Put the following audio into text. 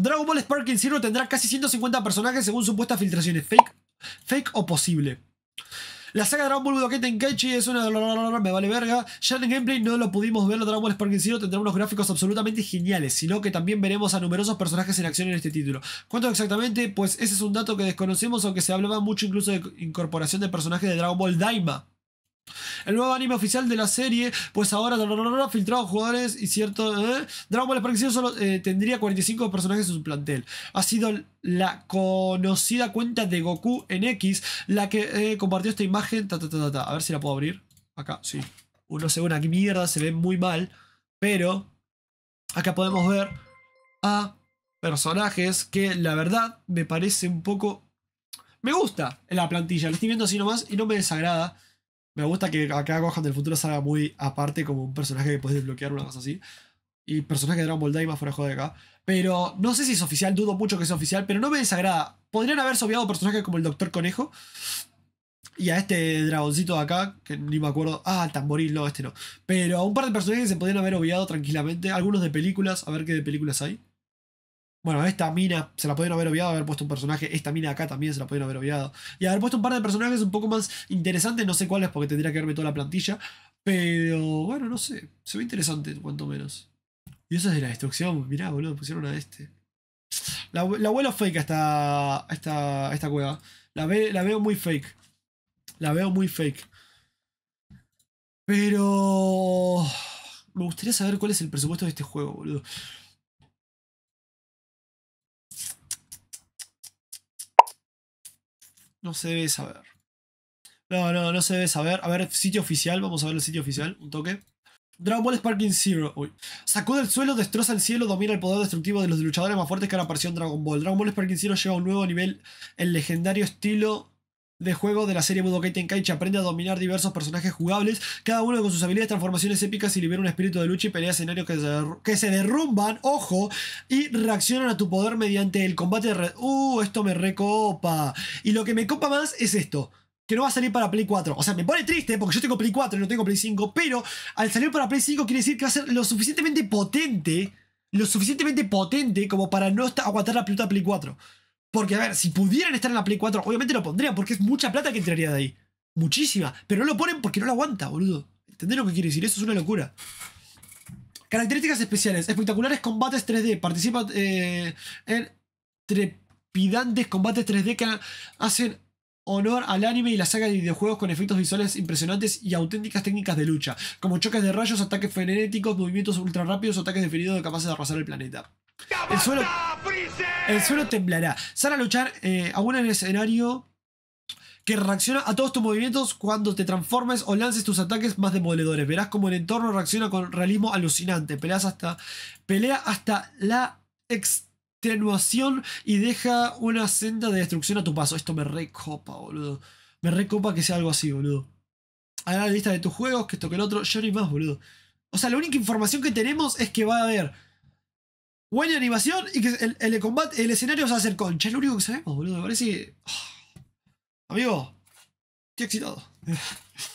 Dragon Ball Sparking Zero tendrá casi 150 personajes según supuestas filtraciones. Fake, fake o posible. La saga Dragon Ball Budokai Tenkaichi es una... me vale verga. Ya en el gameplay no lo pudimos ver, Dragon Ball Sparking Zero tendrá unos gráficos absolutamente geniales, sino que también veremos a numerosos personajes en acción en este título. ¿Cuánto exactamente? Pues ese es un dato que desconocemos, aunque se hablaba mucho incluso de incorporación de personajes de Dragon Ball Daima. El nuevo anime oficial de la serie, pues ahora filtrado jugadores y cierto. drama eh, Dragon Ball solo eh, tendría 45 personajes en su plantel. Ha sido la conocida cuenta de Goku en X la que eh, compartió esta imagen. A ver si la puedo abrir. Acá, sí. Uno se ve una mierda, se ve muy mal. Pero acá podemos ver a personajes que la verdad me parece un poco... Me gusta la plantilla, la estoy viendo así nomás y no me desagrada. Me gusta que acá Gohan del futuro salga muy aparte como un personaje que puedes desbloquear una cosa así. Y personaje de Dragon Ball Daima fuera de acá. Pero no sé si es oficial, dudo mucho que sea oficial, pero no me desagrada. Podrían haber obviado personajes como el Doctor Conejo. Y a este dragoncito de acá, que ni me acuerdo. Ah, tamboril, no, este no. Pero un par de personajes se podrían haber obviado tranquilamente. Algunos de películas, a ver qué de películas hay. Bueno, esta mina se la pueden haber obviado, haber puesto un personaje. Esta mina acá también se la pueden haber obviado. Y haber puesto un par de personajes un poco más interesantes. No sé cuáles porque tendría que verme toda la plantilla. Pero bueno, no sé. Se ve interesante, cuanto menos. Y esa es de la destrucción. Mirá, boludo, pusieron a este. La, la fake a esta, esta, cueva. La, la veo muy fake. La veo muy fake. Pero... Me gustaría saber cuál es el presupuesto de este juego, boludo. No se debe saber. No, no, no se debe saber. A ver, sitio oficial. Vamos a ver el sitio oficial. Un toque. Dragon Ball Sparking Zero. Uy. Sacó del suelo, destroza el cielo, domina el poder destructivo de los luchadores más fuertes que han aparecido en Dragon Ball. Dragon Ball Sparking Zero lleva a un nuevo nivel el legendario estilo de juego de la serie Budokai Tenkaichi aprende a dominar diversos personajes jugables, cada uno con sus habilidades, transformaciones épicas y libera un espíritu de lucha y pelea escenarios que, se, derrumban, ojo, y reaccionan a tu poder mediante el combate de red. Uh, esto me recopa. Y lo que me copa más es esto. Que no va a salir para Play 4. O sea, me pone triste porque yo tengo Play 4 y no tengo Play 5. Pero al salir para Play 5 quiere decir que va a ser lo suficientemente potente. Lo suficientemente potente como para no aguantar la pelota Play 4. Porque, a ver, si pudieran estar en la Play 4, obviamente lo pondrían, porque es mucha plata que entraría de ahí. Muchísima. Pero no lo ponen porque no lo aguanta, boludo. ¿Entendés lo que quiere decir? Eso es una locura. Características especiales. Espectaculares combates 3D. Participa eh, en trepidantes combates 3D que hacen honor al anime y la saga de videojuegos con efectos visuales impresionantes y auténticas técnicas de lucha, como choques de rayos, ataques frenéticos, movimientos ultra rápidos, ataques definidos capaces de arrasar el planeta. El suelo... El suelo temblará. Sara luchar eh, aún en el escenario que reacciona a todos tus movimientos cuando te transformes o lances tus ataques más demoledores. Verás cómo el entorno reacciona con realismo alucinante. Peleas hasta, pelea hasta la extenuación y deja una senda de destrucción a tu paso. Esto me recopa, boludo. Me recopa que sea algo así, boludo. Ahora la lista de tus juegos, que esto que el otro. Yo ni más, boludo. O sea, la única información que tenemos es que va a haber buena animación y que el, el el escenario se va a hacer concha. Es lo único que sabemos, boludo. Me parece. Ah. Amigo, estoy excitado.